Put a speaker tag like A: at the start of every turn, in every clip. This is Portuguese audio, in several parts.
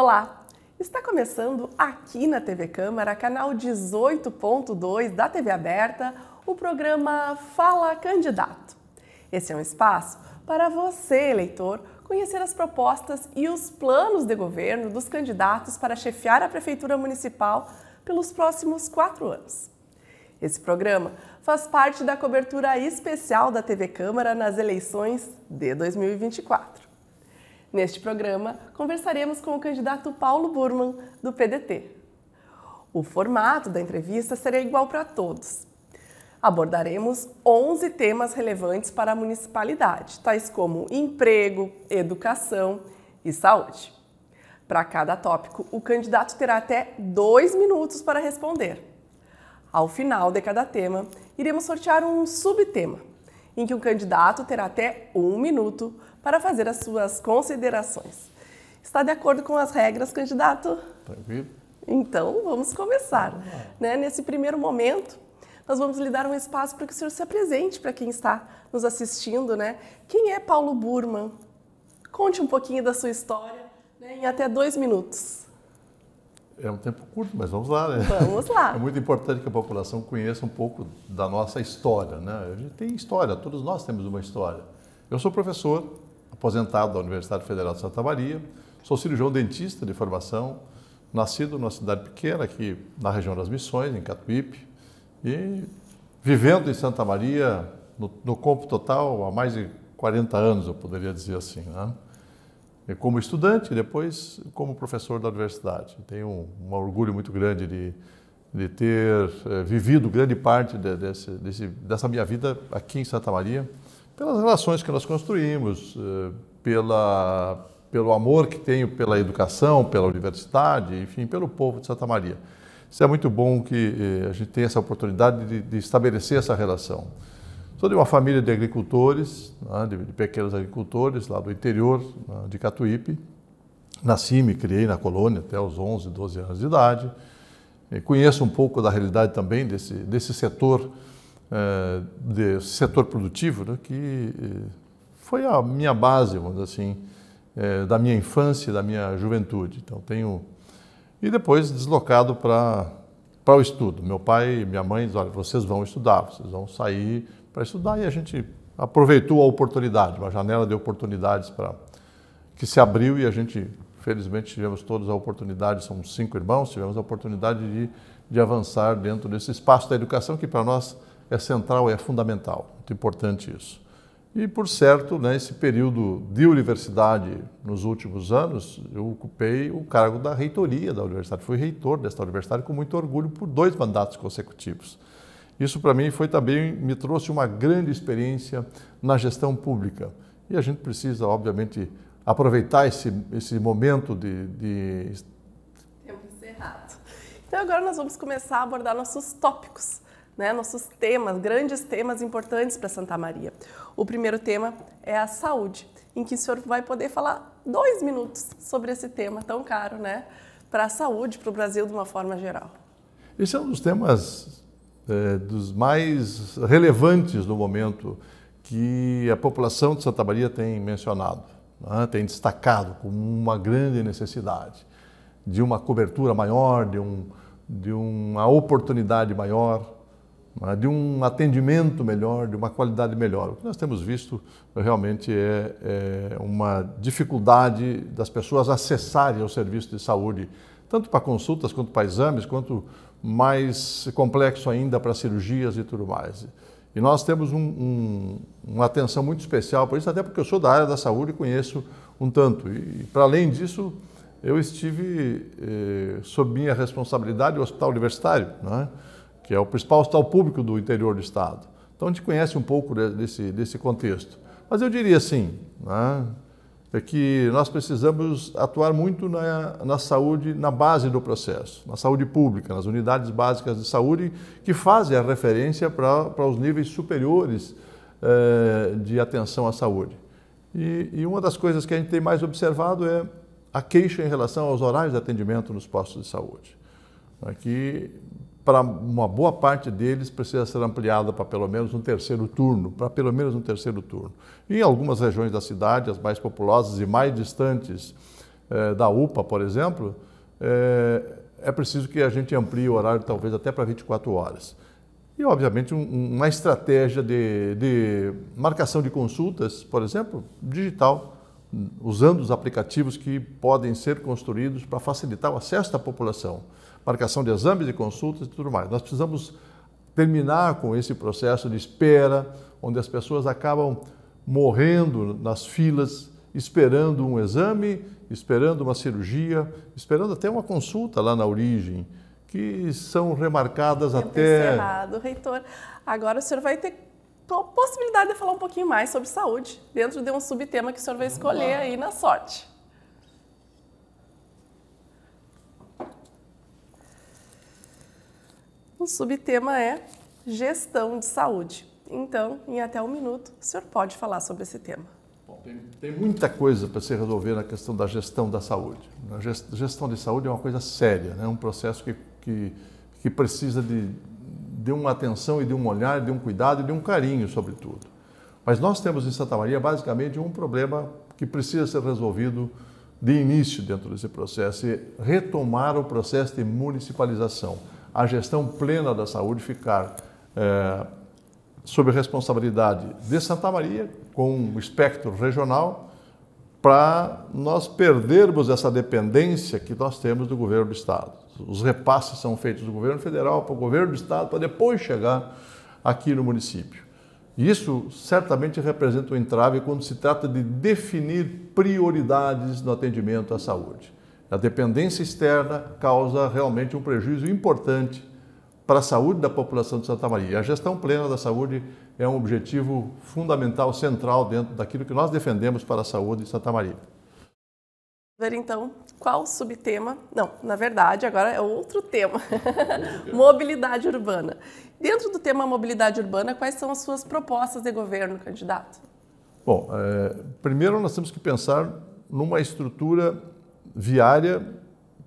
A: Olá! Está começando aqui na TV Câmara, canal 18.2 da TV Aberta, o programa Fala Candidato. Esse é um espaço para você, eleitor, conhecer as propostas e os planos de governo dos candidatos para chefiar a Prefeitura Municipal pelos próximos quatro anos. Esse programa faz parte da cobertura especial da TV Câmara nas eleições de 2024. Neste programa, conversaremos com o candidato Paulo Burman, do PDT. O formato da entrevista será igual para todos. Abordaremos 11 temas relevantes para a municipalidade, tais como emprego, educação e saúde. Para cada tópico, o candidato terá até dois minutos para responder. Ao final de cada tema, iremos sortear um subtema, em que o candidato terá até um minuto para fazer as suas considerações. Está de acordo com as regras, candidato? Tranquilo. Então, vamos começar. Vamos né? Nesse primeiro momento, nós vamos lhe dar um espaço para que o senhor se apresente para quem está nos assistindo. Né? Quem é Paulo Burman? Conte um pouquinho da sua história né? em até dois minutos.
B: É um tempo curto, mas vamos lá, né? Vamos lá. É muito importante que a população conheça um pouco da nossa história, né? A gente tem história, todos nós temos uma história. Eu sou professor, aposentado da Universidade Federal de Santa Maria. Sou cirurgião dentista de formação, nascido numa cidade pequena aqui na região das Missões, em Catuípe, e vivendo em Santa Maria no, no compo total há mais de 40 anos, eu poderia dizer assim, né? E como estudante e depois como professor da universidade. Tenho um, um orgulho muito grande de, de ter é, vivido grande parte de, desse, desse, dessa minha vida aqui em Santa Maria pelas relações que nós construímos, eh, pela, pelo amor que tenho pela educação, pela universidade, enfim, pelo povo de Santa Maria. Isso é muito bom que eh, a gente tenha essa oportunidade de, de estabelecer essa relação. Sou de uma família de agricultores, né, de, de, pequenos agricultores lá do interior né, de Catuípe. Nasci me criei na colônia até os 11, 12 anos de idade. E conheço um pouco da realidade também desse, desse setor eh, de setor produtivo, né, que eh, foi a minha base, vamos dizer assim, é, da minha infância, da minha juventude. Então tenho e depois deslocado para para o estudo. Meu pai e minha mãe dizem, olha, vocês vão estudar, vocês vão sair para estudar e a gente aproveitou a oportunidade, uma janela de oportunidades para que se abriu e a gente felizmente tivemos todos a oportunidade, somos cinco irmãos, tivemos a oportunidade de, de avançar dentro desse espaço da educação que para nós é central, é fundamental, muito importante isso. E, por certo, nesse né, período de universidade, nos últimos anos, eu ocupei o cargo da reitoria da universidade. Fui reitor desta universidade com muito orgulho por dois mandatos consecutivos. Isso, para mim, foi também, me trouxe uma grande experiência na gestão pública. E a gente precisa, obviamente, aproveitar esse, esse momento de, de...
A: Tempo encerrado. Então, agora nós vamos começar a abordar nossos tópicos né, nossos temas, grandes temas importantes para Santa Maria. O primeiro tema é a saúde, em que o senhor vai poder falar dois minutos sobre esse tema tão caro né, para a saúde, para o Brasil de uma forma geral.
B: Esse é um dos temas é, dos mais relevantes no momento que a população de Santa Maria tem mencionado, né, tem destacado como uma grande necessidade de uma cobertura maior, de, um, de uma oportunidade maior né, de um atendimento melhor, de uma qualidade melhor. O que nós temos visto realmente é, é uma dificuldade das pessoas acessarem ao serviço de saúde, tanto para consultas quanto para exames, quanto mais complexo ainda para cirurgias e tudo mais. E nós temos um, um, uma atenção muito especial por isso, até porque eu sou da área da saúde e conheço um tanto. E, para além disso, eu estive eh, sob minha responsabilidade o hospital universitário, não é? que é o principal hospital público do interior do estado. Então a gente conhece um pouco desse, desse contexto. Mas eu diria assim, né, é que nós precisamos atuar muito na, na saúde, na base do processo, na saúde pública, nas unidades básicas de saúde que fazem a referência para os níveis superiores eh, de atenção à saúde. E, e uma das coisas que a gente tem mais observado é a queixa em relação aos horários de atendimento nos postos de saúde. Aqui né, para uma boa parte deles precisa ser ampliada para pelo menos um terceiro turno, para pelo menos um terceiro turno. Em algumas regiões da cidade, as mais populosas e mais distantes eh, da UPA, por exemplo, eh, é preciso que a gente amplie o horário talvez até para 24 horas. E, obviamente, um, uma estratégia de, de marcação de consultas, por exemplo, digital, usando os aplicativos que podem ser construídos para facilitar o acesso da população marcação de exames e consultas e tudo mais. Nós precisamos terminar com esse processo de espera, onde as pessoas acabam morrendo nas filas, esperando um exame, esperando uma cirurgia, esperando até uma consulta lá na origem, que são remarcadas Tempo até. Encerrado,
A: reitor. Agora o senhor vai ter a possibilidade de falar um pouquinho mais sobre saúde, dentro de um subtema que o senhor vai escolher aí na sorte. O subtema é gestão de saúde. Então, em até um minuto, o senhor pode falar sobre esse tema. Bom, tem, tem
B: muita coisa para se resolver na questão da gestão da saúde. A né? gestão de saúde é uma coisa séria, é né? um processo que, que, que precisa de, de uma atenção e de um olhar, de um cuidado e de um carinho, sobretudo. Mas nós temos em Santa Maria, basicamente, um problema que precisa ser resolvido de início dentro desse processo e é retomar o processo de municipalização a gestão plena da saúde ficar é, sob responsabilidade de Santa Maria, com um espectro regional, para nós perdermos essa dependência que nós temos do governo do Estado. Os repasses são feitos do governo federal para o governo do Estado, para depois chegar aqui no município. Isso certamente representa um entrave quando se trata de definir prioridades no atendimento à saúde. A dependência externa causa realmente um prejuízo importante para a saúde da população de Santa Maria. A gestão plena da saúde é um objetivo fundamental, central dentro daquilo que nós defendemos para a saúde de Santa Maria.
A: Ver então qual subtema? Não, na verdade agora é outro tema, mobilidade urbana. Dentro do tema mobilidade urbana, quais são as suas propostas de governo, candidato?
B: Bom, é, primeiro nós temos que pensar numa estrutura viária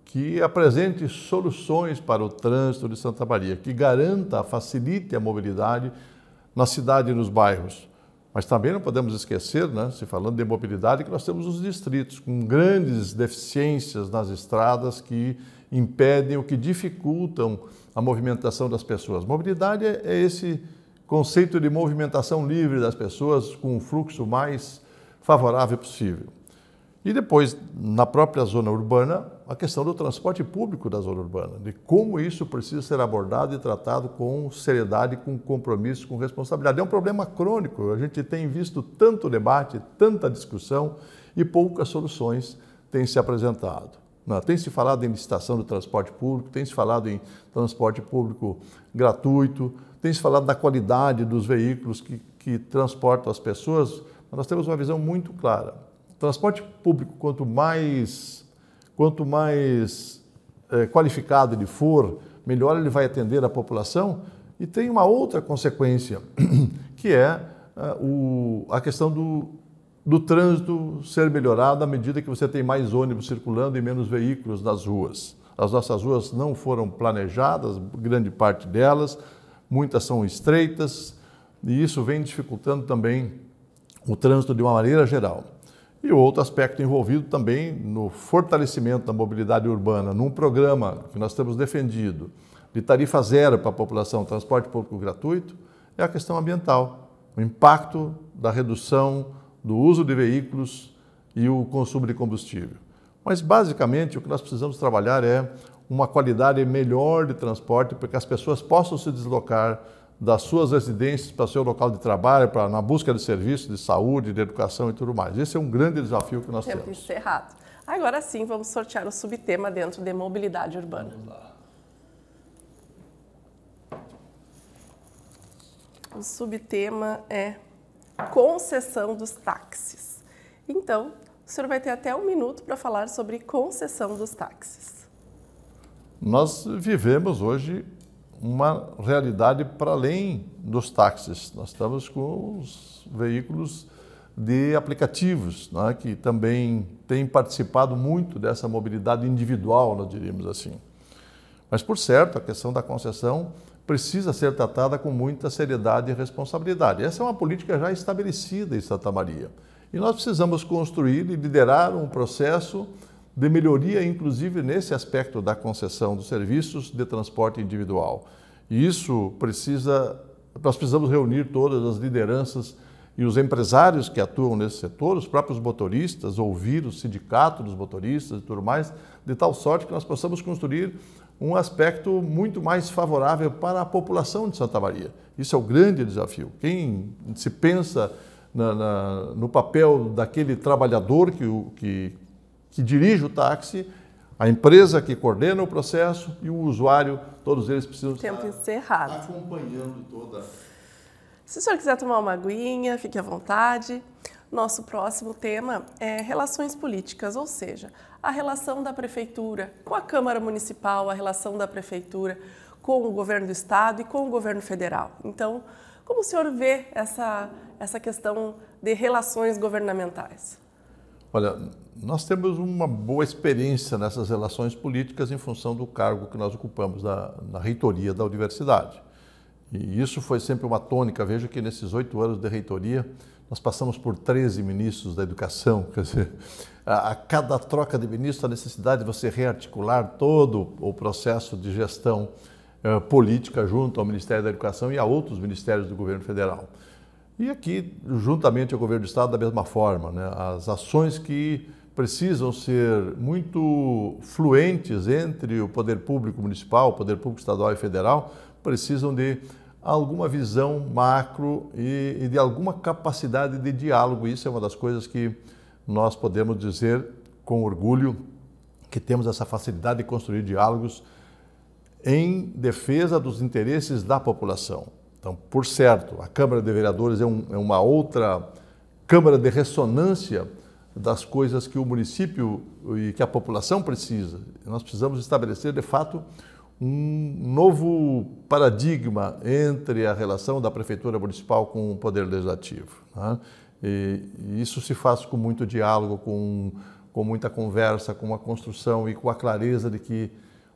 B: que apresente soluções para o trânsito de Santa Maria, que garanta, facilite a mobilidade na cidade e nos bairros. Mas também não podemos esquecer, né, se falando de mobilidade, que nós temos os distritos com grandes deficiências nas estradas que impedem ou que dificultam a movimentação das pessoas. Mobilidade é, é esse conceito de movimentação livre das pessoas com um fluxo mais favorável possível. E depois, na própria zona urbana, a questão do transporte público da zona urbana, de como isso precisa ser abordado e tratado com seriedade, com compromisso, com responsabilidade. É um problema crônico, a gente tem visto tanto debate, tanta discussão e poucas soluções têm se apresentado. Né? tem se falado em licitação do transporte público, tem se falado em transporte público gratuito, tem se falado da qualidade dos veículos que, que transportam as pessoas, mas nós temos uma visão muito clara Transporte público, quanto mais, quanto mais é, qualificado ele for, melhor ele vai atender a população. E tem uma outra consequência, que é a, é, o, a questão do, do trânsito ser melhorado à medida que você tem mais ônibus circulando e menos veículos nas ruas. As nossas ruas não foram planejadas, grande parte delas, muitas são estreitas, e isso vem dificultando também o trânsito de uma maneira geral. E outro aspecto envolvido também no fortalecimento da mobilidade urbana, num programa que nós temos defendido de tarifa zero para a população, transporte público gratuito, é a questão ambiental, o impacto da redução do uso de veículos e o consumo de combustível. Mas, basicamente, o que nós precisamos trabalhar é uma qualidade melhor de transporte para que as pessoas possam se deslocar das suas residências para seu local de trabalho, para na busca de serviços, de saúde, de educação e tudo mais. Esse é um grande desafio que nós temos. Tempo
A: encerrado. Agora sim, vamos sortear o subtema dentro de mobilidade urbana. Vamos lá. O subtema é concessão dos táxis. Então, o senhor vai ter até um minuto para falar sobre concessão dos táxis.
B: Nós vivemos hoje uma realidade para além dos táxis. Nós estamos com os veículos de aplicativos, né, que também têm participado muito dessa mobilidade individual, nós diríamos assim. Mas, por certo, a questão da concessão precisa ser tratada com muita seriedade e responsabilidade. Essa é uma política já estabelecida em Santa Maria. E nós precisamos construir e liderar um processo de melhoria, inclusive nesse aspecto da concessão dos serviços de transporte individual. E isso precisa, nós precisamos reunir todas as lideranças e os empresários que atuam nesse setor, os próprios motoristas, ouvir o sindicato dos motoristas e tudo mais, de tal sorte que nós possamos construir um aspecto muito mais favorável para a população de Santa Maria. Isso é o grande desafio. Quem se pensa na, na, no papel daquele trabalhador que, que que dirige o táxi, a empresa que coordena o processo e o usuário, todos eles precisam
A: Tempo estar encerrado. acompanhando toda. Se o senhor quiser tomar uma aguinha, fique à vontade. Nosso próximo tema é relações políticas, ou seja, a relação da prefeitura com a Câmara Municipal, a relação da prefeitura com o governo do estado e com o governo federal. Então, como o senhor vê essa, essa questão de relações governamentais?
B: Olha, nós temos uma boa experiência nessas relações políticas em função do cargo que nós ocupamos na, na reitoria da universidade. E isso foi sempre uma tônica. Vejo que nesses oito anos de reitoria, nós passamos por 13 ministros da educação. Quer dizer, a, a cada troca de ministro, a necessidade de você rearticular todo o processo de gestão eh, política junto ao Ministério da Educação e a outros ministérios do governo federal. E aqui, juntamente ao governo do Estado, da mesma forma. Né? As ações que precisam ser muito fluentes entre o poder público municipal, o poder público estadual e federal, precisam de alguma visão macro e, e de alguma capacidade de diálogo. Isso é uma das coisas que nós podemos dizer com orgulho que temos essa facilidade de construir diálogos em defesa dos interesses da população. Então, por certo, a Câmara de Vereadores é, um, é uma outra Câmara de ressonância das coisas que o município e que a população precisa. Nós precisamos estabelecer, de fato, um novo paradigma entre a relação da prefeitura municipal com o poder legislativo. Né? E, isso se faz com muito diálogo, com, com muita conversa, com a construção e com a clareza de que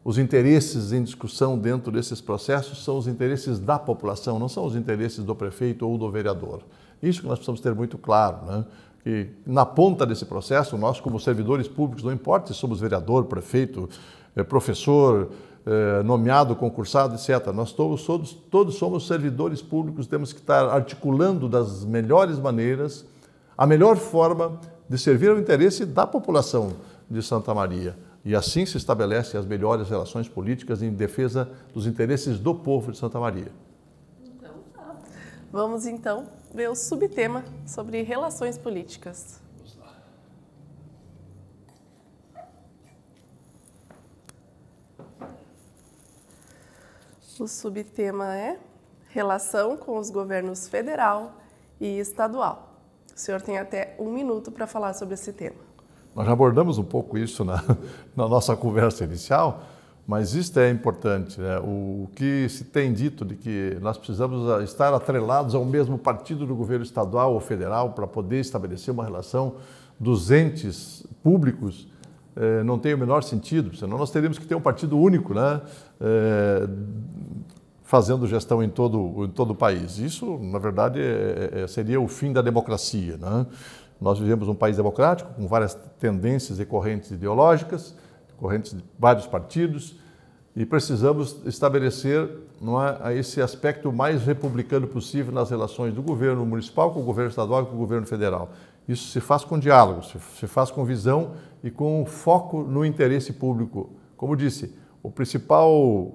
B: os interesses em discussão dentro desses processos são os interesses da população, não são os interesses do prefeito ou do vereador. Isso que nós precisamos ter muito claro. Né? E na ponta desse processo, nós, como servidores públicos, não importa se somos vereador, prefeito, eh, professor, eh, nomeado, concursado, etc. Nós todos, todos, todos somos servidores públicos, temos que estar articulando das melhores maneiras a melhor forma de servir ao interesse da população de Santa Maria. E assim se estabelecem as melhores relações políticas em defesa dos interesses do povo de Santa Maria. Então,
A: tá. Vamos então o subtema sobre relações políticas. O subtema é Relação com os governos federal e estadual. O senhor tem até um minuto para falar sobre esse tema.
B: Nós já abordamos um pouco isso na, na nossa conversa inicial, mas isto é importante. Né? O que se tem dito de que nós precisamos estar atrelados ao mesmo partido do governo estadual ou federal para poder estabelecer uma relação dos entes públicos eh, não tem o menor sentido, senão nós teríamos que ter um partido único, né? Eh, fazendo gestão em todo, em todo o país. Isso, na verdade, é, é, é, seria o fim da democracia. Né? Nós vivemos um país democrático, com várias tendências e correntes ideológicas, correntes de vários partidos, e precisamos estabelecer é, esse aspecto mais republicano possível nas relações do governo municipal com o governo estadual e com o governo federal. Isso se faz com diálogo, se faz com visão e com foco no interesse público. Como disse, o principal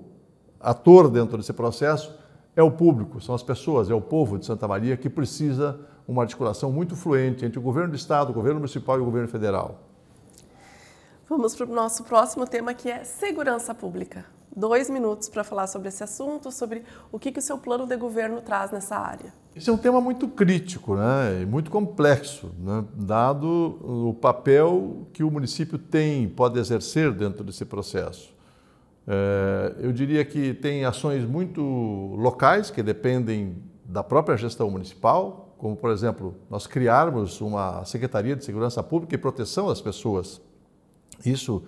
B: ator dentro desse processo é o público, são as pessoas, é o povo de Santa Maria que precisa uma articulação muito fluente entre o governo do estado, o governo municipal e o governo federal.
A: Vamos para o nosso próximo tema que é segurança pública. Dois minutos para falar sobre esse assunto, sobre o que, que o seu plano de governo traz nessa área.
B: Esse é um tema muito crítico né? e muito complexo, né? dado o papel que o município tem, pode exercer dentro desse processo. É, eu diria que tem ações muito locais que dependem da própria gestão municipal, como, por exemplo, nós criarmos uma Secretaria de Segurança Pública e Proteção às Pessoas isso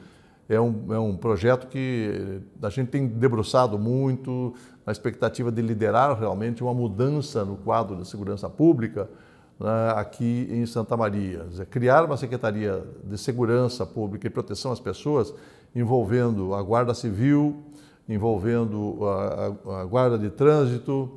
B: é um, é um projeto que a gente tem debruçado muito na expectativa de liderar realmente uma mudança no quadro da segurança pública né, aqui em Santa Maria. criar uma Secretaria de Segurança Pública e Proteção às Pessoas envolvendo a Guarda Civil, envolvendo a, a, a Guarda de Trânsito,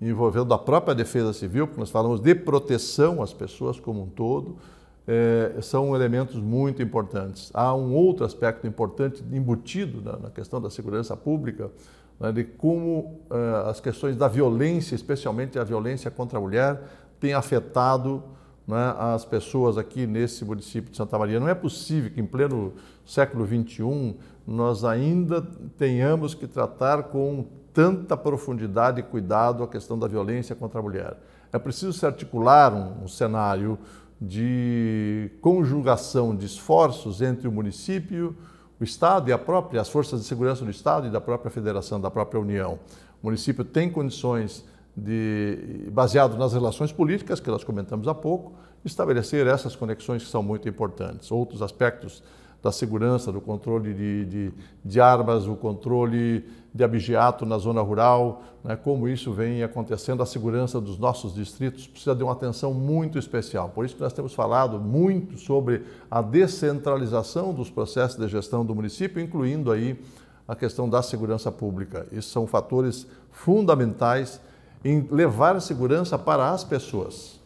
B: envolvendo a própria Defesa Civil, porque nós falamos de proteção às pessoas como um todo, é, são elementos muito importantes. Há um outro aspecto importante embutido na, na questão da segurança pública, né, de como é, as questões da violência, especialmente a violência contra a mulher, tem afetado né, as pessoas aqui nesse município de Santa Maria. Não é possível que em pleno século XXI nós ainda tenhamos que tratar com tanta profundidade e cuidado a questão da violência contra a mulher. É preciso se articular um, um cenário de conjugação de esforços entre o município, o Estado e a própria, as forças de segurança do Estado e da própria Federação, da própria União. O município tem condições de, baseado nas relações políticas que nós comentamos há pouco, estabelecer essas conexões que são muito importantes. Outros aspectos da segurança, do controle de, de, de armas, o controle de abigeato na zona rural, né, como isso vem acontecendo, a segurança dos nossos distritos precisa de uma atenção muito especial. Por isso que nós temos falado muito sobre a descentralização dos processos de gestão do município, incluindo aí a questão da segurança pública. Isso são fatores fundamentais em levar segurança para as pessoas.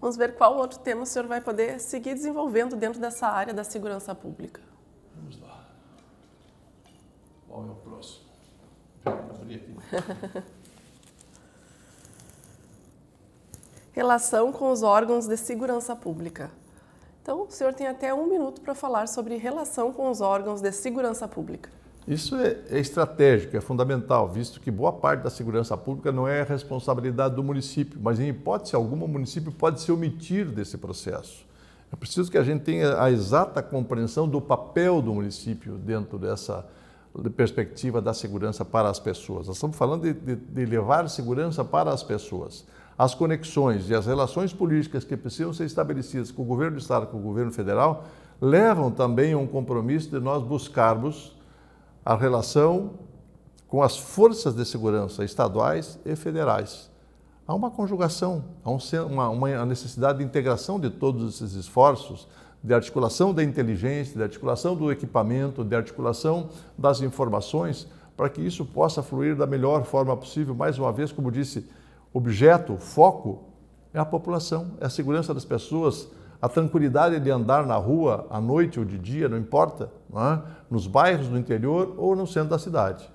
A: Vamos ver qual outro tema o senhor vai poder seguir desenvolvendo dentro dessa área da segurança pública.
B: Vamos lá. Qual é o próximo? Abri aqui.
A: Relação com os órgãos de segurança pública. Então, o senhor tem até um minuto para falar sobre relação com os órgãos de segurança pública.
B: Isso é, é estratégico, é fundamental, visto que boa parte da segurança pública não é responsabilidade do município, mas em hipótese alguma o município pode se omitir desse processo. É preciso que a gente tenha a exata compreensão do papel do município dentro dessa perspectiva da segurança para as pessoas. Nós estamos falando de, de, de, levar segurança para as pessoas. As conexões e as relações políticas que precisam ser estabelecidas com o governo do Estado, com o governo federal, levam também a um compromisso de nós buscarmos a relação com as forças de segurança estaduais e federais. Há uma conjugação, há um, uma, uma necessidade de integração de todos esses esforços, de articulação da inteligência, de articulação do equipamento, de articulação das informações, para que isso possa fluir da melhor forma possível. Mais uma vez, como disse, objeto, foco é a população, é a segurança das pessoas, a tranquilidade de andar na rua à noite ou de dia, não importa, não é? nos bairros do interior ou no centro da cidade.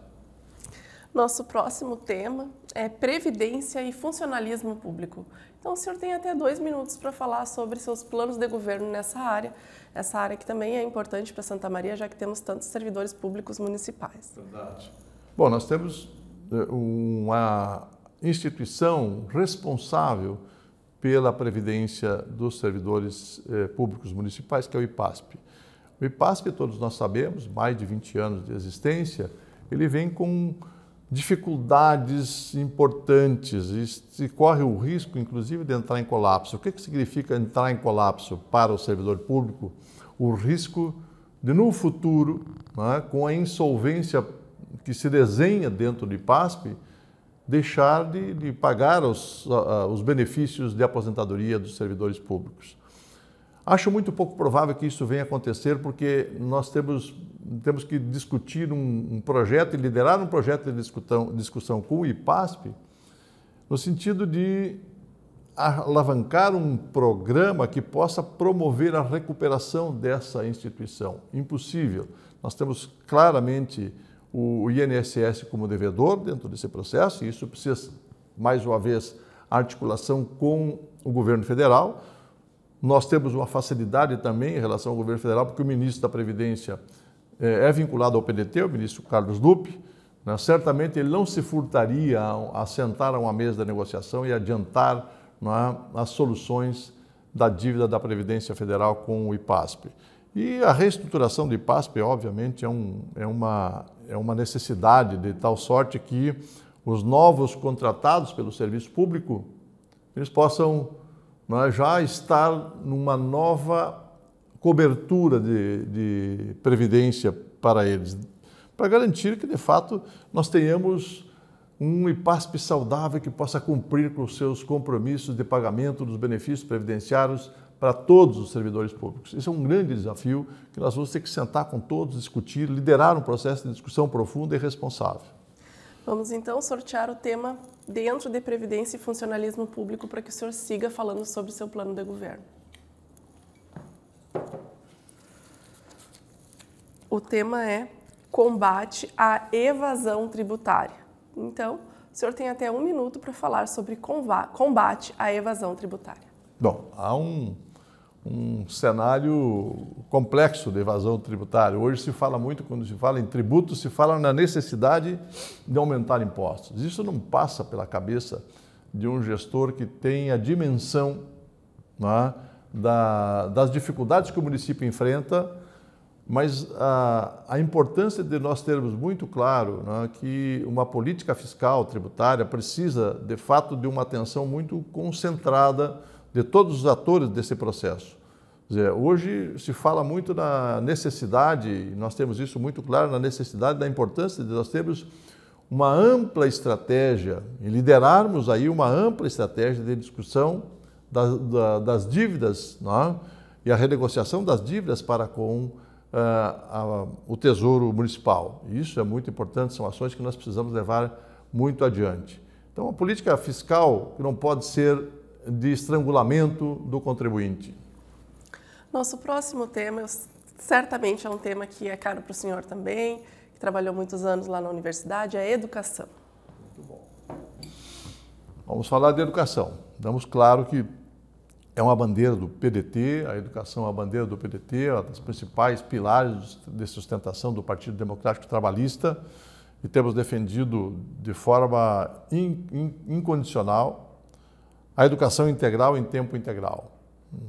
A: Nosso próximo tema é Previdência e Funcionalismo Público. Então, o senhor tem até dois minutos para falar sobre seus planos de governo nessa área, essa área que também é importante para Santa Maria, já que temos tantos servidores públicos municipais. Verdade.
B: Bom, nós temos eh, uma instituição responsável pela Previdência dos Servidores eh, Públicos Municipais, que é o IPASP. O IPASP, todos nós sabemos, mais de 20 anos de existência, ele vem com dificuldades importantes e corre o risco, inclusive, de entrar em colapso. O que, que significa entrar em colapso para o servidor público? O risco de, no futuro, né, com a insolvência que se desenha dentro do IPASP, deixar de, de pagar os, uh, os benefícios de aposentadoria dos servidores públicos. Acho muito pouco provável que isso venha acontecer, porque nós temos, temos que discutir um, um projeto e liderar um projeto de discussão discussão com o IPASP, no sentido de alavancar um programa que possa promover a recuperação dessa instituição. Impossível. Nós temos claramente o INSS como devedor dentro desse processo, e isso precisa, mais uma vez, articulação com o governo federal. Nós temos uma facilidade também em relação ao governo federal, porque o ministro da Previdência eh, é vinculado ao PDT, o ministro Carlos Lupe. Né? Certamente ele não se furtaria a sentar a uma mesa da negociação e adiantar é, as soluções da dívida da Previdência Federal com o IPASP. E a reestruturação de PASP, obviamente, é, um, é, uma, é uma necessidade de tal sorte que os novos contratados pelo serviço público, eles possam é, já estar numa nova cobertura de, de previdência para eles, para garantir que, de fato, nós tenhamos um IPASP saudável que possa cumprir com os seus compromissos de pagamento dos benefícios previdenciários para todos os servidores públicos. Isso é um grande desafio que nós vamos ter que sentar com todos, discutir, liderar um processo de discussão profunda e responsável.
A: Vamos então sortear o tema dentro de Previdência e Funcionalismo Público para que o senhor siga falando sobre seu plano de governo. O tema é combate à evasão tributária. Então, o senhor tem até um minuto para falar sobre combate à evasão tributária.
B: Bom, há um, um cenário complexo de evasão tributária. Hoje se fala muito, quando se fala em tributo, se fala na necessidade de aumentar impostos. Isso não passa pela cabeça de um gestor que tem a dimensão é, da, das dificuldades que o município enfrenta mas a, a, importância de nós termos muito claro né, que uma política fiscal tributária precisa, de fato, de uma atenção muito concentrada de todos os atores desse processo. Dizer, hoje se fala muito na necessidade, nós temos isso muito claro, na necessidade da importância de nós termos uma ampla estratégia e liderarmos aí uma ampla estratégia de discussão das, das dívidas né, e a renegociação das dívidas para com uh, o Tesouro Municipal. Isso é muito importante, são ações que nós precisamos levar muito adiante. Então, a política fiscal não pode ser de estrangulamento do contribuinte.
A: Nosso próximo tema certamente é um tema que é caro para o senhor também, que trabalhou muitos anos lá na universidade, é a educação.
B: Muito bom. Vamos falar de educação. Damos claro que é uma bandeira do PDT, a educação é uma bandeira do PDT, é uma das principais pilares de sustentação do Partido Democrático Trabalhista, e temos defendido de forma incondicional a educação integral em tempo integral.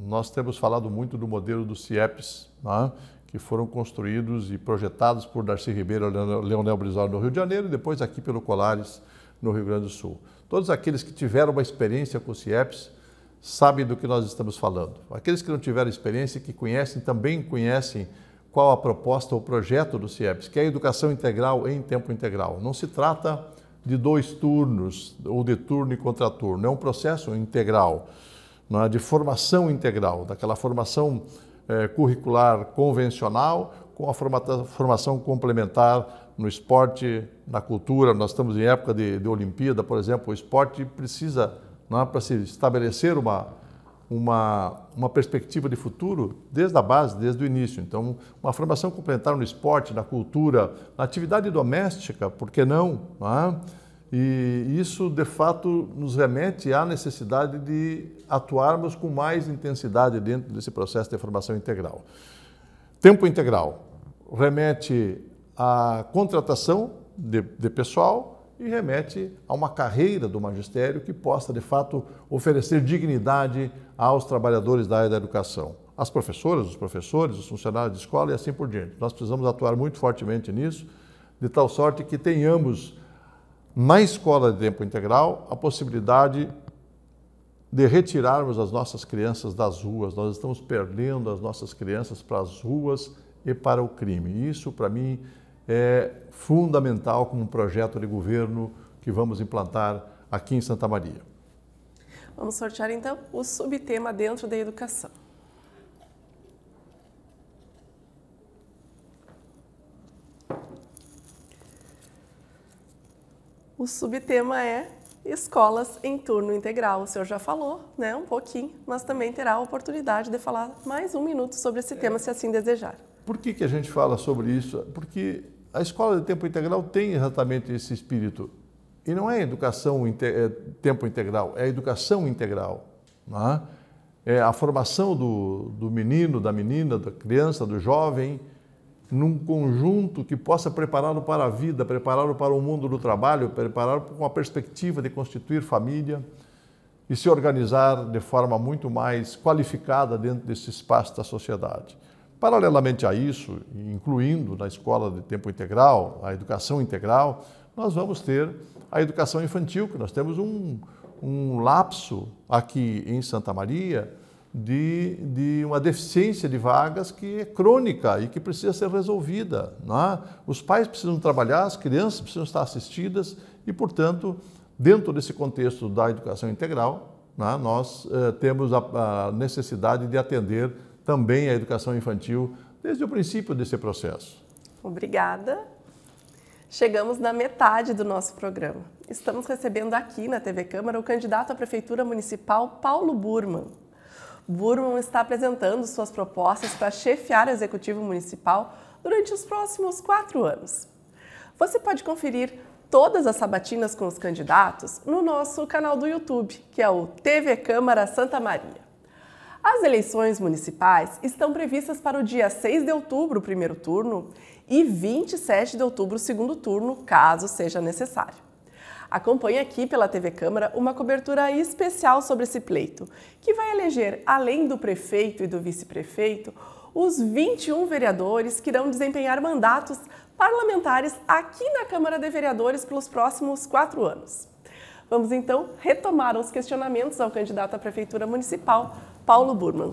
B: Nós temos falado muito do modelo dos CIEPs, né, que foram construídos e projetados por Darcy Ribeiro e Leonel Brizola no Rio de Janeiro, e depois aqui pelo Colares, no Rio Grande do Sul. Todos aqueles que tiveram uma experiência com o CIEPs, sabem do que nós estamos falando. Aqueles que não tiveram experiência e que conhecem, também conhecem qual a proposta ou projeto do CIEPS, que é a educação integral em tempo integral. Não se trata de dois turnos, ou de turno e contraturno, é um processo integral, é? de formação integral, daquela formação eh, curricular convencional com a formação complementar no esporte, na cultura. Nós estamos em época de, de Olimpíada, por exemplo, o esporte precisa não é? para se estabelecer uma, uma, uma perspectiva de futuro desde a base, desde o início. Então, uma formação complementar no esporte, na cultura, na atividade doméstica, por que não? não é? E isso, de fato, nos remete à necessidade de atuarmos com mais intensidade dentro desse processo de formação integral. Tempo integral remete à contratação de, de pessoal, e remete a uma carreira do magistério que possa, de fato, oferecer dignidade aos trabalhadores da área da educação, às professoras, os professores, os funcionários de escola e assim por diante. Nós precisamos atuar muito fortemente nisso, de tal sorte que tenhamos na escola de tempo integral a possibilidade de retirarmos as nossas crianças das ruas. Nós estamos perdendo as nossas crianças para as ruas e para o crime. Isso, para mim, é fundamental como um projeto de governo que vamos implantar aqui em Santa Maria.
A: Vamos sortear então o subtema dentro da educação. O subtema é escolas em turno integral. O senhor já falou, né, um pouquinho, mas também terá a oportunidade de falar mais um minuto sobre esse tema, se assim desejar.
B: Por que, que a gente fala sobre isso? Porque a escola de tempo integral tem exatamente esse espírito. E não é educação é tempo integral, é educação integral. Né? É a formação do, do menino, da menina, da criança, do jovem, num conjunto que possa prepará-lo para a vida, prepará-lo para o mundo do trabalho, prepará-lo com a perspectiva de constituir família e se organizar de forma muito mais qualificada dentro desse espaço da sociedade. Paralelamente a isso, incluindo na escola de tempo integral, a educação integral, nós vamos ter a educação infantil, que nós temos um, um lapso aqui em Santa Maria de, de uma deficiência de vagas que é crônica e que precisa ser resolvida. É? Os pais precisam trabalhar, as crianças precisam estar assistidas e, portanto, dentro desse contexto da educação integral, é? nós eh, temos a, a necessidade de atender também a educação infantil desde o princípio desse processo.
A: Obrigada. Chegamos na metade do nosso programa. Estamos recebendo aqui na TV Câmara o candidato à Prefeitura Municipal, Paulo Burman. Burman está apresentando suas propostas para chefiar o Executivo Municipal durante os próximos quatro anos. Você pode conferir todas as sabatinas com os candidatos no nosso canal do YouTube, que é o TV Câmara Santa Maria. As eleições municipais estão previstas para o dia 6 de outubro, primeiro turno, e 27 de outubro, segundo turno, caso seja necessário. Acompanhe aqui pela TV Câmara uma cobertura especial sobre esse pleito, que vai eleger, além do prefeito e do vice-prefeito, os 21 vereadores que irão desempenhar mandatos parlamentares aqui na Câmara de Vereadores pelos próximos quatro anos. Vamos então retomar os questionamentos ao candidato à Prefeitura Municipal, Paulo Burman.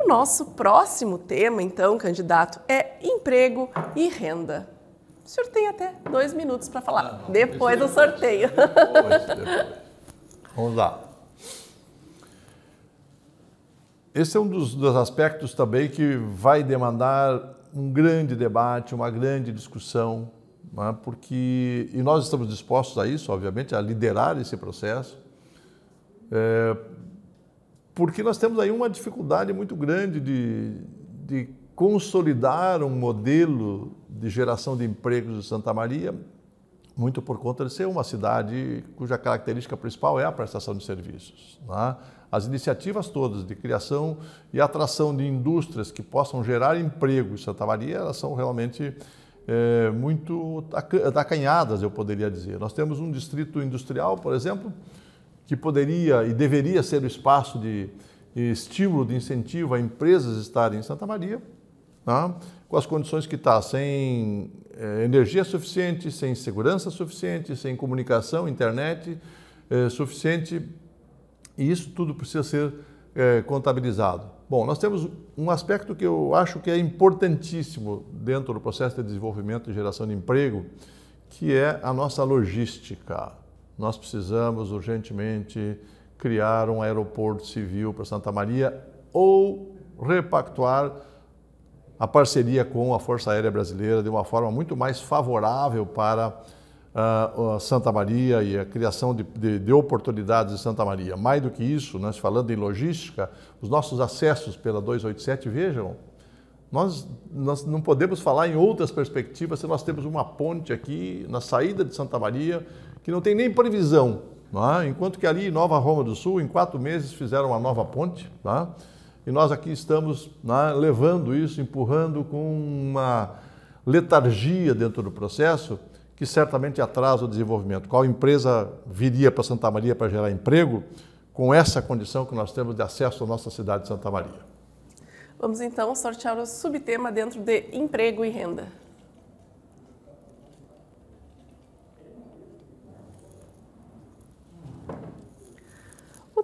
A: O nosso próximo tema, então, candidato, é emprego e renda. O senhor tem até dois minutos para falar, não, ah, não, depois do é sorteio. É depois, é depois.
B: Vamos lá. Esse é um dos, dos aspectos também que vai demandar um grande debate, uma grande discussão, né? porque e nós estamos dispostos a isso, obviamente, a liderar esse processo. É, porque nós temos aí uma dificuldade muito grande de, de consolidar um modelo de geração de empregos de Santa Maria, muito por conta de ser uma cidade cuja característica principal é a prestação de serviços. É? As iniciativas todas de criação e atração de indústrias que possam gerar emprego em Santa Maria, elas são realmente é, muito acanhadas, eu poderia dizer. Nós temos um distrito industrial, por exemplo, que poderia e deveria ser o espaço de estímulo, de incentivo a empresas estarem em Santa Maria, né? com as condições que está, sem eh, energia suficiente, sem segurança suficiente, sem comunicação, internet eh, suficiente, e isso tudo precisa ser eh, contabilizado. Bom, nós temos um aspecto que eu acho que é importantíssimo dentro do processo de desenvolvimento e geração de emprego, que é a nossa logística nós precisamos urgentemente criar um aeroporto civil para Santa Maria ou repactuar a parceria com a Força Aérea Brasileira de uma forma muito mais favorável para uh, Santa Maria e a criação de, de, de oportunidades em Santa Maria. Mais do que isso, nós né, falando em logística, os nossos acessos pela 287, vejam, nós, nós, não podemos falar em outras perspectivas se nós temos uma ponte aqui na saída de Santa Maria que não tem nem previsão. É? Enquanto que ali em Nova Roma do Sul, em quatro meses, fizeram uma nova ponte. É? E nós aqui estamos é? levando isso, empurrando com uma letargia dentro do processo que certamente atrasa o desenvolvimento. Qual empresa viria para Santa Maria para gerar emprego com essa condição que nós temos de acesso à nossa cidade de Santa Maria?
A: Vamos então sortear o subtema dentro de emprego e renda.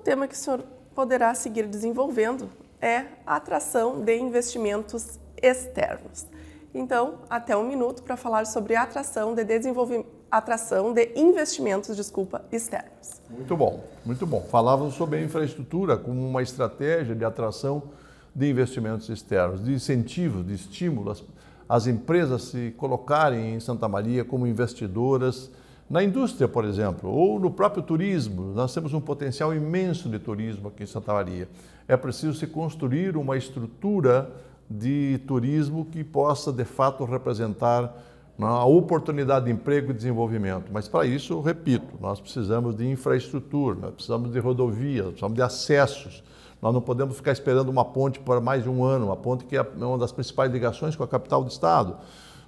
A: tema que o senhor poderá seguir desenvolvendo é a atração de investimentos externos. Então, até um minuto para falar sobre a atração de desenvolvimento atração de investimentos, desculpa, externos.
B: Muito bom, muito bom. Falavam sobre a infraestrutura como uma estratégia de atração de investimentos externos, de incentivos, de estímulos as às empresas se colocarem em Santa Maria como investidoras na indústria, por exemplo, ou no próprio turismo, nós temos um potencial imenso de turismo aqui em Santa Maria. É preciso se construir uma estrutura de turismo que possa, de fato, representar né, a oportunidade de emprego e desenvolvimento. Mas, para isso, repito, nós precisamos de infraestrutura, nós precisamos de rodovias, precisamos de acessos. Nós não podemos ficar esperando uma ponte por mais de um ano, uma ponte que é uma das principais ligações com a capital do Estado.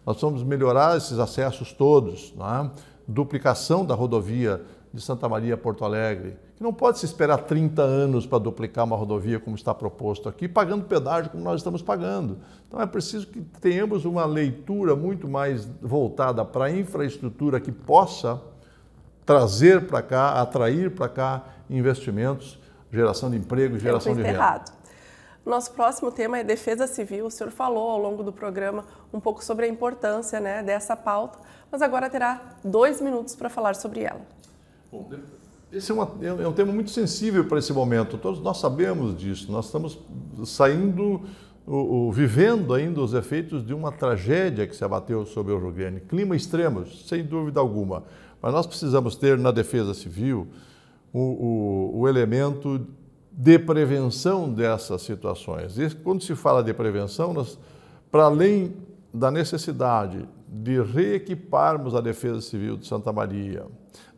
B: Nós precisamos melhorar esses acessos todos. Não é? duplicação da rodovia de Santa Maria a Porto Alegre, que não pode se esperar 30 anos para duplicar uma rodovia como está proposto aqui, pagando pedágio como nós estamos pagando. Então é preciso que tenhamos uma leitura muito mais voltada para a infraestrutura que possa trazer para cá, atrair para cá investimentos, geração de emprego, geração de renda.
A: Nosso próximo tema é defesa civil. O senhor falou ao longo do programa um pouco sobre a importância né, dessa pauta mas agora terá dois minutos para falar sobre ela.
B: Bom, esse é, uma, é, é, um tema muito sensível para esse momento. Todos nós sabemos disso. Nós estamos saindo, o, o, vivendo ainda os efeitos de uma tragédia que se abateu sobre o Rio Grande. Clima extremo, sem dúvida alguma. Mas nós precisamos ter na defesa civil o, o, o elemento de prevenção dessas situações. E quando se fala de prevenção, nós, para além da necessidade de reequiparmos a Defesa Civil de Santa Maria,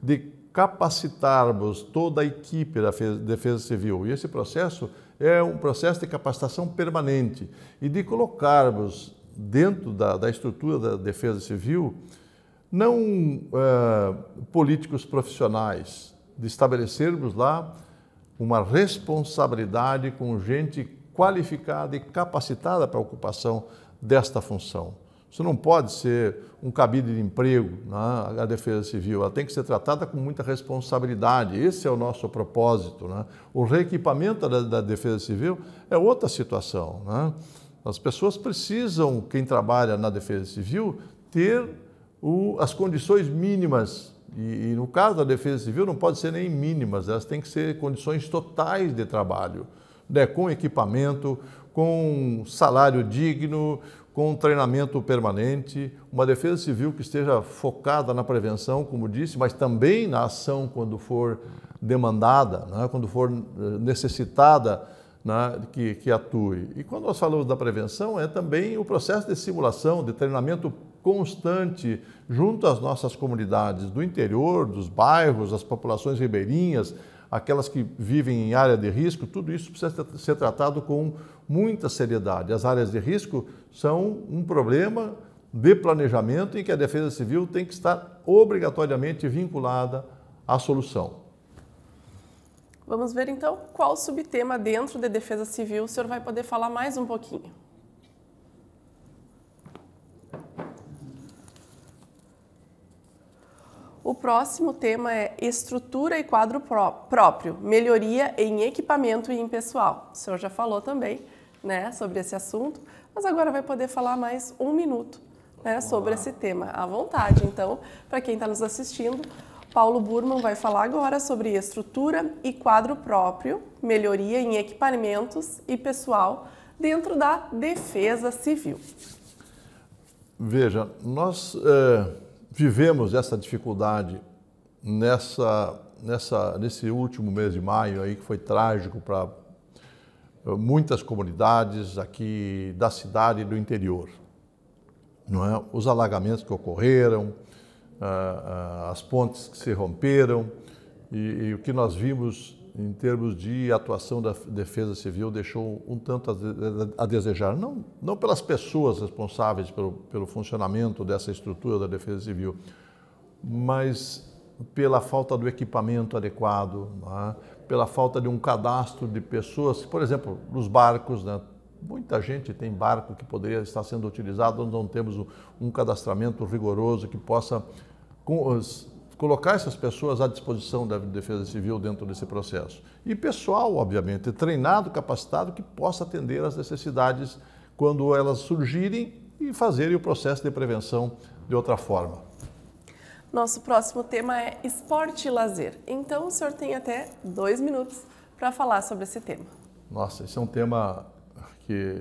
B: de capacitarmos toda a equipe da Defesa Civil. E esse processo é um processo de capacitação permanente e de colocarmos dentro da, da estrutura da Defesa Civil não uh, políticos profissionais, de estabelecermos lá uma responsabilidade com gente qualificada e capacitada para a ocupação desta função. Isso não pode ser um cabide de emprego né, a Defesa Civil. Ela tem que ser tratada com muita responsabilidade. Esse é o nosso propósito. Né? O reequipamento da, da, Defesa Civil é outra situação. Né? As pessoas precisam, quem trabalha na Defesa Civil, ter o, as condições mínimas. E, e no caso da Defesa Civil, não pode ser nem mínimas, elas têm que ser condições totais de trabalho, né? com equipamento, com salário digno, com um treinamento permanente, uma defesa civil que esteja focada na prevenção, como disse, mas também na ação quando for demandada, né? quando for eh, necessitada né? que, que atue. E quando nós falamos da prevenção, é também o processo de simulação, de treinamento constante junto às nossas comunidades do interior, dos bairros, das populações ribeirinhas, aquelas que vivem em área de risco, tudo isso precisa ser tratado com muita seriedade. As áreas de risco são um problema de planejamento em que a Defesa Civil tem que estar obrigatoriamente vinculada à solução.
A: Vamos ver então qual subtema dentro de Defesa Civil o senhor vai poder falar mais um pouquinho. O próximo tema é estrutura e quadro pró próprio, melhoria em equipamento e em pessoal. O senhor já falou também né, sobre esse assunto, mas agora vai poder falar mais um minuto né, sobre esse tema, à vontade. Então, para quem está nos assistindo, Paulo Burman vai falar agora sobre estrutura e quadro próprio, melhoria em equipamentos e pessoal dentro da defesa civil.
B: Veja, nós. Eh, vivemos essa dificuldade nessa, nessa, nesse último mês de maio aí que foi trágico para eh, muitas comunidades aqui da cidade e do interior. Não é? Os alagamentos que ocorreram, eh, eh, as pontes que se romperam e, e o que nós vimos em termos de atuação da Defesa Civil, deixou um tanto a desejar. Não, não pelas pessoas responsáveis pelo, pelo funcionamento dessa estrutura da Defesa Civil, mas pela falta do equipamento adequado, né? pela falta de um cadastro de pessoas, por exemplo, nos barcos, né? muita gente tem barco que poderia estar sendo utilizado, nós não temos um cadastramento rigoroso que possa colocar essas pessoas à disposição da Defesa Civil dentro desse processo. E pessoal, obviamente, treinado, capacitado, que possa atender às necessidades quando elas surgirem e fazerem o processo de prevenção de outra forma.
A: Nosso próximo tema é esporte e lazer. Então, o senhor tem até dois minutos para falar sobre esse tema.
B: Nossa, esse é um tema que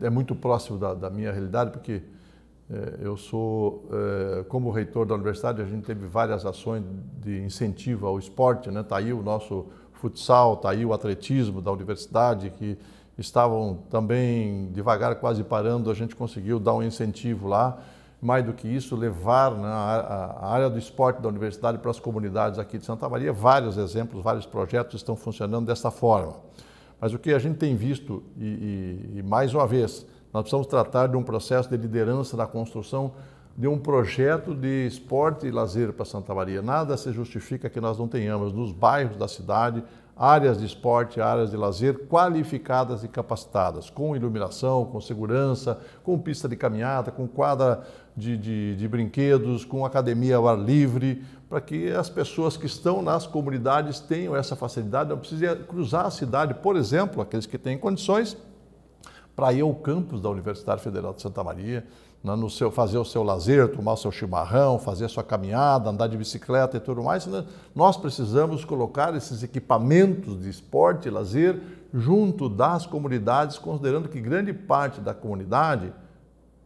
B: é, é muito próximo da, da minha realidade, porque eh, eu sou, eh, como reitor da universidade, a gente teve várias ações de incentivo ao esporte, né? Está aí o nosso futsal, está aí o atletismo da universidade, que estavam também devagar, quase parando, a gente conseguiu dar um incentivo lá. Mais do que isso, levar né, a área do esporte da universidade para as comunidades aqui de Santa Maria. Vários exemplos, vários projetos estão funcionando dessa forma. Mas o que a gente tem visto, e, e, e mais uma vez, nós precisamos tratar de um processo de liderança na construção de um projeto de esporte e lazer para Santa Maria. Nada se justifica que nós não tenhamos nos bairros da cidade áreas de esporte, áreas de lazer qualificadas e capacitadas, com iluminação, com segurança, com pista de caminhada, com quadra de, de, de brinquedos, com academia ao ar livre, para que as pessoas que estão nas comunidades tenham essa facilidade, não precisa cruzar a cidade, por exemplo, aqueles que têm condições para ir ao campus da Universidade Federal de Santa Maria, né, no seu, fazer o seu lazer, tomar o seu chimarrão, fazer a sua caminhada, andar de bicicleta e tudo mais. Né? Nós precisamos colocar esses equipamentos de esporte e lazer junto das comunidades, considerando que grande parte da comunidade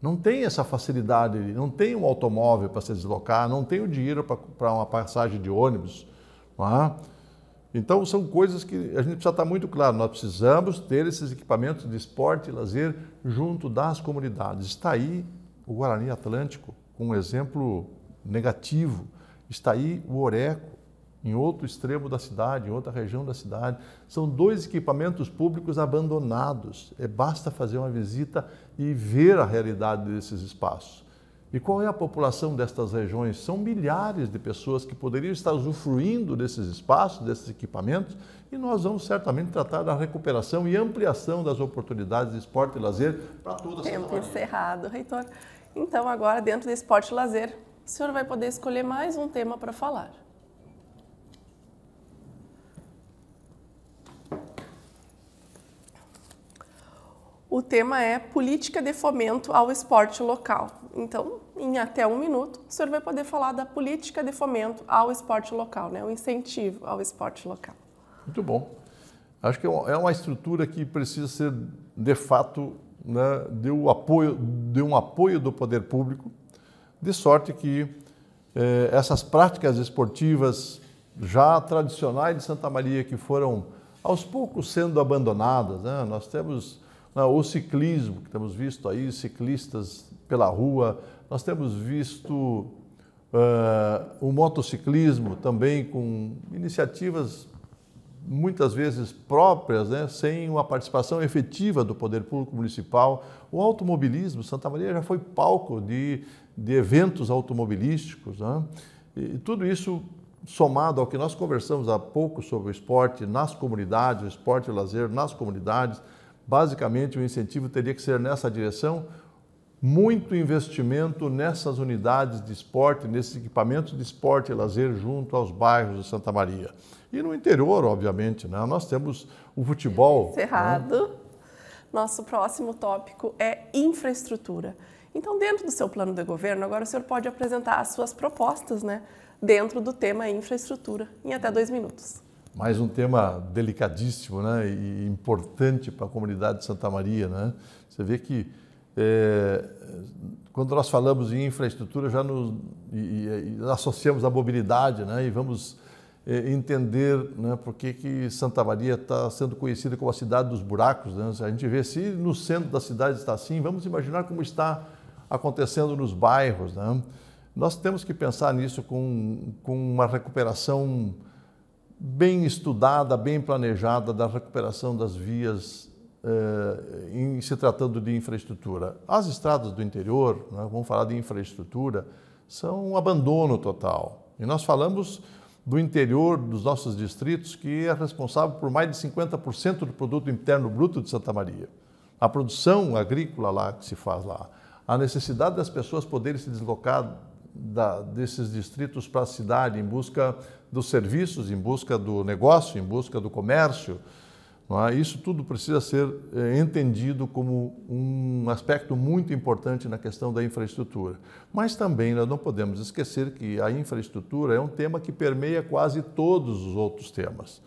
B: não tem essa facilidade, não tem um automóvel para se deslocar, não tem o dinheiro para uma passagem de ônibus. não É? Então, são coisas que a gente precisa estar muito claro. Nós precisamos ter esses equipamentos de esporte e lazer junto das comunidades. Está aí o Guarani Atlântico, com um exemplo negativo. Está aí o Oreco, em outro extremo da cidade, em outra região da cidade. São dois equipamentos públicos abandonados. É, basta fazer uma visita e ver a realidade desses espaços. E qual é a população destas regiões? São milhares de pessoas que poderiam estar usufruindo desses espaços, desses equipamentos, e nós vamos certamente tratar da recuperação e ampliação das oportunidades de esporte e lazer para
A: toda a Tempo encerrado, reitor. Então, agora, dentro do esporte e lazer, o senhor vai poder escolher mais um tema para falar. O tema é política de fomento ao esporte local. Então, em até um minuto, o senhor vai poder falar da política de fomento ao esporte local, né? o incentivo ao esporte local.
B: Muito bom. Acho que é uma é estrutura que precisa ser, de fato, né, de, um apoio, de um apoio do poder público, de sorte que eh, essas práticas esportivas já tradicionais de Santa Maria, que foram aos poucos sendo abandonadas, né? nós temos o ciclismo, que temos visto aí, ciclistas pela rua, nós temos visto uh, o motociclismo também com iniciativas muitas vezes próprias, né, sem uma participação efetiva do poder público municipal. O automobilismo, Santa Maria já foi palco de, de eventos automobilísticos. Né? E tudo isso somado ao que nós conversamos há pouco sobre o esporte nas comunidades, o esporte e o lazer nas comunidades, Basicamente, o incentivo teria que ser nessa direção, muito investimento nessas unidades de esporte, nesses equipamentos de esporte e lazer junto aos bairros de Santa Maria. E no interior, obviamente, né? nós temos o futebol. Cerrado. Né?
A: Nosso próximo tópico é infraestrutura. Então, dentro do seu plano de governo, agora o senhor pode apresentar as suas propostas né, dentro do tema infraestrutura em até dois minutos
B: mais um tema delicadíssimo né, e importante para a comunidade de Santa Maria. Né? Você vê que é, quando nós falamos em infraestrutura já nos e, e associamos a mobilidade né, e vamos é, entender né, por que, que Santa Maria está sendo conhecida como a cidade dos buracos. Né? A gente vê se no centro da cidade está assim, vamos imaginar como está acontecendo nos bairros. Né? Nós temos que pensar nisso com, com uma recuperação bem estudada, bem planejada da recuperação das vias eh, em se tratando de infraestrutura. As estradas do interior, né, vamos falar de infraestrutura, são um abandono total. E nós falamos do interior dos nossos distritos, que é responsável por mais de 50% do produto interno bruto de Santa Maria. A produção agrícola lá que se faz lá, a necessidade das pessoas poderem se deslocar da, desses distritos para a cidade, em busca dos serviços, em busca do negócio, em busca do comércio. É? Isso tudo precisa ser é, entendido como um aspecto muito importante na questão da infraestrutura. Mas também nós não podemos esquecer que a infraestrutura é um tema que permeia quase todos os outros temas.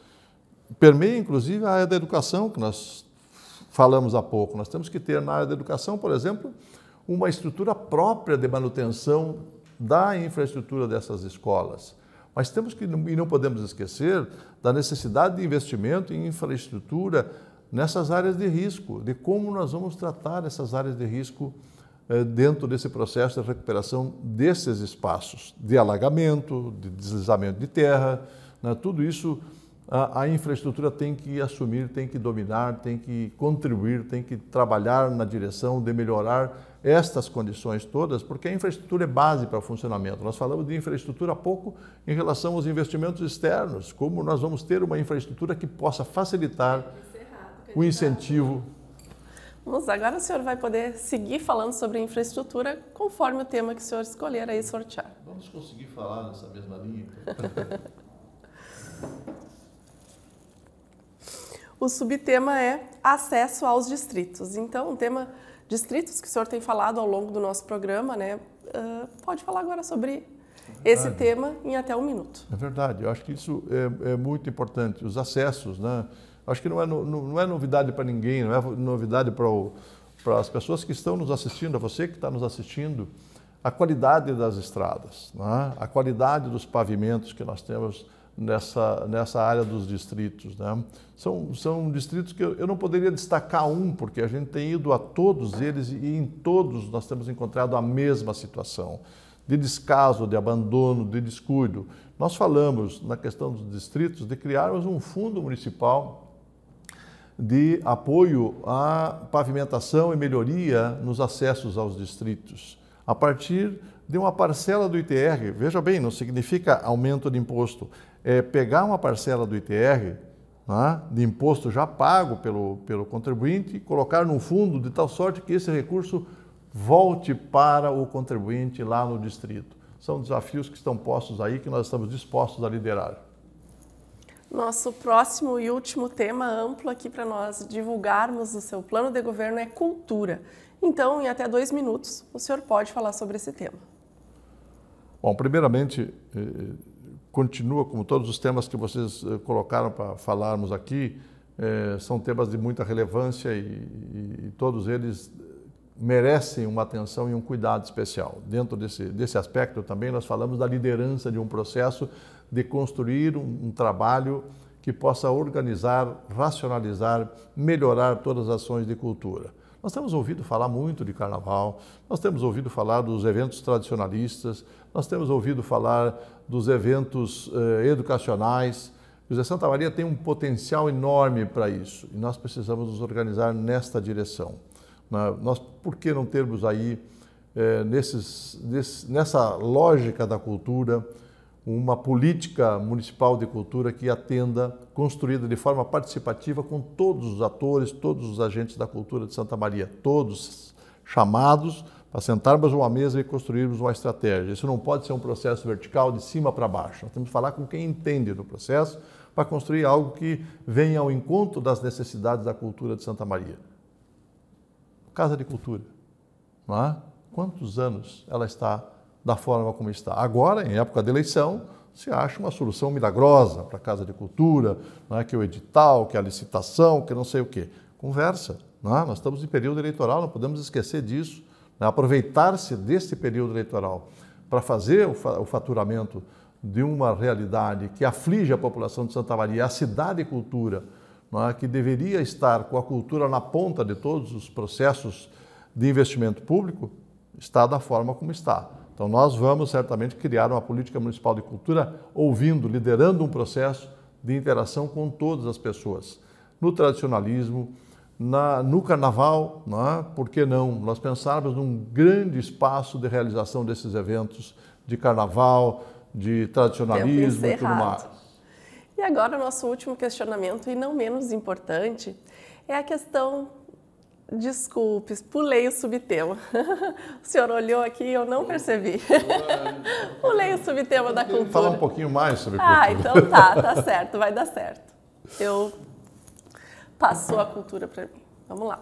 B: Permeia, inclusive, a área da educação, que nós falamos há pouco. Nós temos que ter na área da educação, por exemplo, uma estrutura própria de manutenção da infraestrutura dessas escolas. Mas temos que, e não podemos esquecer, da necessidade de investimento em infraestrutura nessas áreas de risco, de como nós vamos tratar essas áreas de risco eh, dentro desse processo de recuperação desses espaços, de alagamento, de deslizamento de terra, né? tudo isso a, a, infraestrutura tem que assumir, tem que dominar, tem que contribuir, tem que trabalhar na direção de melhorar estas condições todas, porque a infraestrutura é base para o funcionamento. Nós falamos de infraestrutura há pouco em relação aos investimentos externos, como nós vamos ter uma infraestrutura que possa facilitar é o tá incentivo.
A: Vamos, agora o senhor vai poder seguir falando sobre infraestrutura conforme o tema que o senhor escolher aí sortear.
B: Vamos conseguir falar nessa mesma linha?
A: o subtema é acesso aos distritos. Então, um tema distritos que o senhor tem falado ao longo do nosso programa, né? Uh, pode falar agora sobre é esse tema em até um minuto.
B: É verdade, eu acho que isso é, é muito importante. Os acessos, né? Acho que não é, não, não é novidade para ninguém, não é novidade para, o, para as pessoas que estão nos assistindo, a você que está nos assistindo, a qualidade das estradas, né? a qualidade dos pavimentos que nós temos nessa, nessa área dos distritos. Né? São, são distritos que eu, eu, não poderia destacar um, porque a gente tem ido a todos eles e em todos nós temos encontrado a mesma situação de descaso, de abandono, de descuido. Nós falamos na questão dos distritos de criarmos um fundo municipal de apoio à pavimentação e melhoria nos acessos aos distritos, a partir de uma parcela do ITR. Veja bem, não significa aumento de imposto, é, pegar uma parcela do ITR, né, de imposto já pago pelo, pelo contribuinte, e colocar num fundo de tal sorte que esse recurso volte para o contribuinte lá no distrito. São desafios que estão postos aí, que nós estamos dispostos a liderar.
A: Nosso próximo e último tema amplo aqui para nós divulgarmos o seu plano de governo é cultura. Então, em até dois minutos, o senhor pode falar sobre esse tema.
B: Bom, primeiramente, eh, continua, como todos os temas que vocês eh, colocaram para falarmos aqui, é, são temas de muita relevância e, e, e, todos eles merecem uma atenção e um cuidado especial. Dentro desse, desse aspecto também nós falamos da liderança de um processo de construir um, um trabalho que possa organizar, racionalizar, melhorar todas as ações de cultura. Nós temos ouvido falar muito de carnaval, nós temos ouvido falar dos eventos tradicionalistas, nós temos ouvido falar dos eventos eh, educacionais. José Santa Maria tem um potencial enorme para isso e nós precisamos nos organizar nesta direção. Né? Nós, por que não termos aí, eh, nesses, nesse, nessa lógica da cultura, uma política municipal de cultura que atenda, construída de forma participativa com todos os atores, todos os agentes da cultura de Santa Maria, todos chamados para sentarmos uma mesa e construirmos uma estratégia. Isso não pode ser um processo vertical de cima para baixo. Nós temos que falar com quem entende do processo para construir algo que venha ao encontro das necessidades da cultura de Santa Maria. Casa de Cultura, não é? Quantos anos ela está da forma como está. Agora, em época de eleição, se acha uma solução milagrosa para a Casa de Cultura, né, que é o edital, que é a licitação, que não sei o quê. Conversa. Né? Nós estamos em período eleitoral, não podemos esquecer disso. Né? Aproveitar-se deste período eleitoral para fazer o, fa o faturamento de uma realidade que aflige a população de Santa Maria, a cidade e cultura, é? que deveria estar com a cultura na ponta de todos os processos de investimento público, está da forma como está. Então, nós vamos certamente criar uma política municipal de cultura ouvindo, liderando um processo de interação com todas as pessoas. No tradicionalismo, na, no carnaval, né? por que não? Nós pensarmos num grande espaço de realização desses eventos de carnaval, de tradicionalismo e tudo mais. E
A: agora, o nosso último questionamento, e não menos importante, é a questão Desculpes, pulei o subtema. O senhor olhou aqui e eu não percebi. pulei o subtema da cultura. Falar um pouquinho mais sobre ah, cultura. Ah, então tá, tá certo, vai dar certo. Eu passou a cultura para mim. Vamos lá.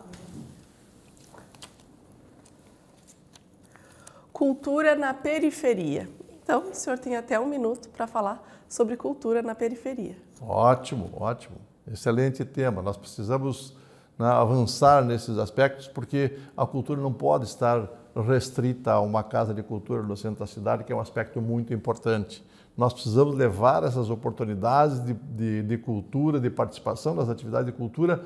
A: Cultura na periferia. Então, o senhor tem até um minuto para falar sobre cultura na periferia.
B: Ótimo, ótimo. Excelente tema. Nós precisamos né, avançar nesses aspectos, porque a cultura não pode estar restrita a uma casa de cultura no centro da cidade, que é um aspecto muito importante. Nós precisamos levar essas oportunidades de, de, de cultura, de participação das atividades de cultura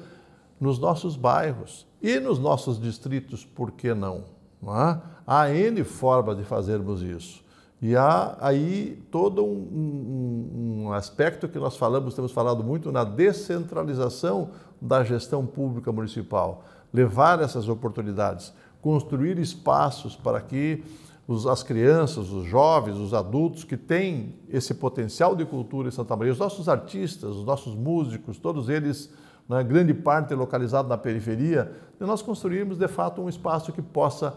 B: nos nossos bairros e nos nossos distritos, por que não? não é? Há N formas de fazermos isso. E há aí todo um, um, um, aspecto que nós falamos, temos falado muito na descentralização da gestão pública municipal, levar essas oportunidades, construir espaços para que os, as crianças, os jovens, os adultos que têm esse potencial de cultura em Santa Maria, os nossos artistas, os nossos músicos, todos eles, na né, grande parte localizado na periferia, nós construirmos de fato um espaço que possa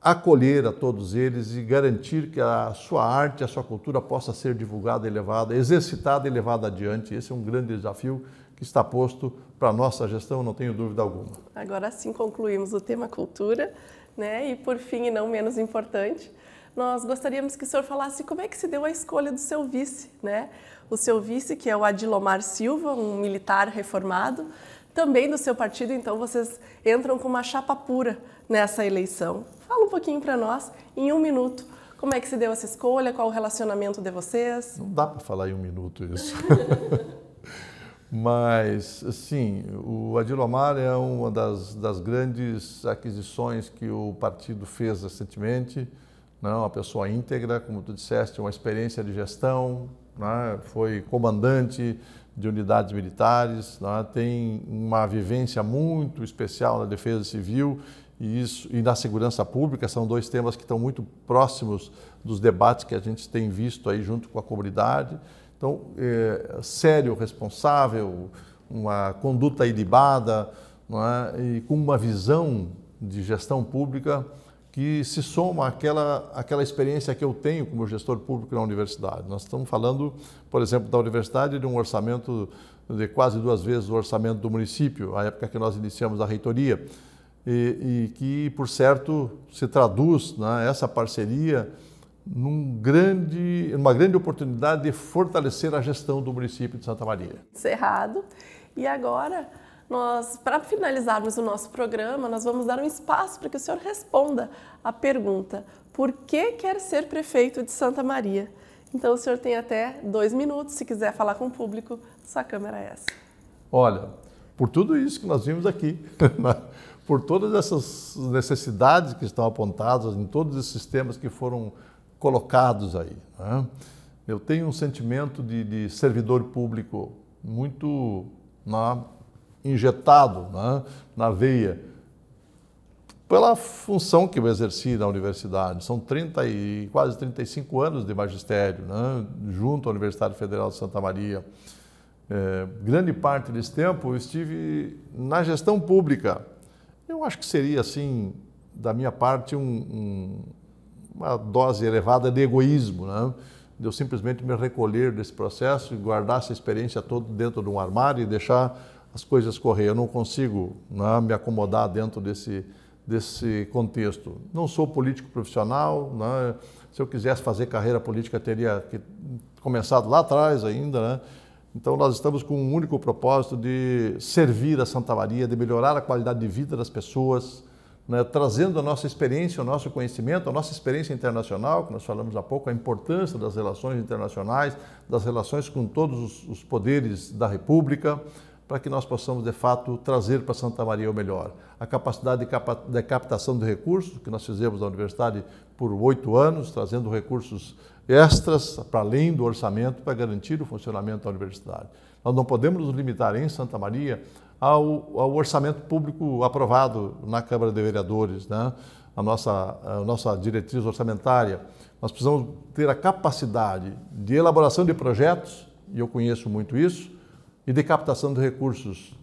B: acolher a todos eles e garantir que a sua arte, a sua cultura possa ser divulgada, elevada, exercitada e levada adiante. Esse é um grande desafio que está posto para a nossa gestão, não tenho dúvida alguma.
A: Agora sim concluímos o tema cultura, né? E por fim, e não menos importante, nós gostaríamos que o senhor falasse como é que se deu a escolha do seu vice, né? O seu vice, que é o Adilomar Silva, um militar reformado, também do seu partido, então vocês entram com uma chapa pura nessa eleição. Fala um pouquinho para nós, em um minuto, como é que se deu essa escolha, qual o relacionamento de vocês?
B: Não dá para falar em um minuto isso. Mas, sim, o Adilomar é uma das, das grandes aquisições que o partido fez recentemente. Né? Uma pessoa íntegra, como tu disseste, uma experiência de gestão, né? foi comandante de unidades militares, né? tem uma vivência muito especial na defesa civil e, isso, e na segurança pública. São dois temas que estão muito próximos dos debates que a gente tem visto aí junto com a comunidade. Então, é, sério, responsável, uma conduta ilibada é? e com uma visão de gestão pública que se soma àquela, àquela experiência que eu tenho como gestor público na universidade. Nós estamos falando, por exemplo, da universidade de um orçamento de quase duas vezes o orçamento do município, a época que nós iniciamos a reitoria, e, e que, por certo, se traduz, né, essa parceria num grande, numa grande oportunidade de fortalecer a gestão do município de Santa Maria.
A: Cerrado. E agora, nós, para finalizarmos o nosso programa, nós vamos dar um espaço para que o senhor responda a pergunta: por que quer ser prefeito de Santa Maria? Então, o senhor tem até dois minutos, se quiser falar com o público, sua câmera é essa.
B: Olha, por tudo isso que nós vimos aqui, né? por todas essas necessidades que estão apontadas em todos esses temas que foram colocados aí. Né? Eu tenho um sentimento de, de servidor público muito na, né, injetado né, na veia pela função que eu exerci na universidade. São 30 e quase 35 anos de magistério, né, junto à Universidade Federal de Santa Maria. É, grande parte desse tempo eu estive na gestão pública. Eu acho que seria, assim, da minha parte, um, um uma dose elevada de egoísmo, né? de eu simplesmente me recolher desse processo e guardar essa experiência toda dentro de um armário e deixar as coisas correr. Eu não consigo né, me acomodar dentro desse, desse contexto. Não sou político profissional, né? se eu quisesse fazer carreira política teria começado lá atrás ainda. Né? Então nós estamos com um único propósito de servir a Santa Maria, de melhorar a qualidade de vida das pessoas, né, trazendo a nossa experiência, o nosso conhecimento, a nossa experiência internacional, que nós falamos há pouco, a importância das relações internacionais, das relações com todos os, os poderes da República, para que nós possamos, de fato, trazer para Santa Maria o melhor. A capacidade de, capa de captação de recursos, que nós fizemos na universidade por oito anos, trazendo recursos extras para além do orçamento para garantir o funcionamento da universidade. Nós não podemos nos limitar em Santa Maria ao, ao orçamento público aprovado na Câmara de Vereadores, né? a, nossa, a nossa diretriz orçamentária. Nós precisamos ter a capacidade de elaboração de projetos, e eu conheço muito isso, e de captação de recursos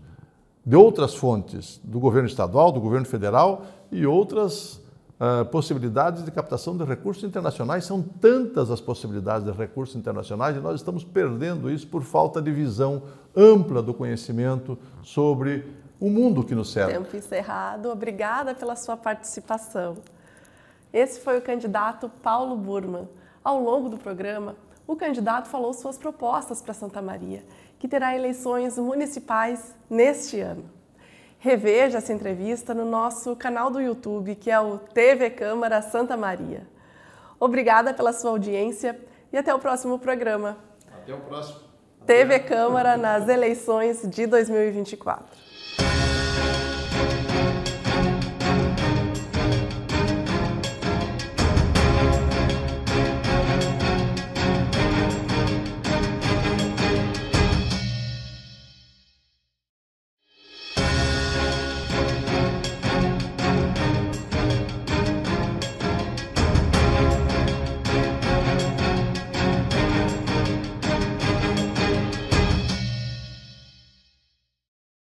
B: de outras fontes, do governo estadual, do governo federal e outras ah, possibilidades de captação de recursos internacionais, são tantas as possibilidades de recursos internacionais e nós estamos perdendo isso por falta de visão ampla do conhecimento sobre o mundo que nos cerca.
A: Tempo encerrado. Obrigada pela sua participação. Esse foi o candidato Paulo Burman. Ao longo do programa, o candidato falou suas propostas para Santa Maria, que terá eleições municipais neste ano reveja essa entrevista no nosso canal do YouTube, que é o TV Câmara Santa Maria. Obrigada pela sua audiência e até o próximo programa. Até o próximo. TV Câmara nas eleições de 2024.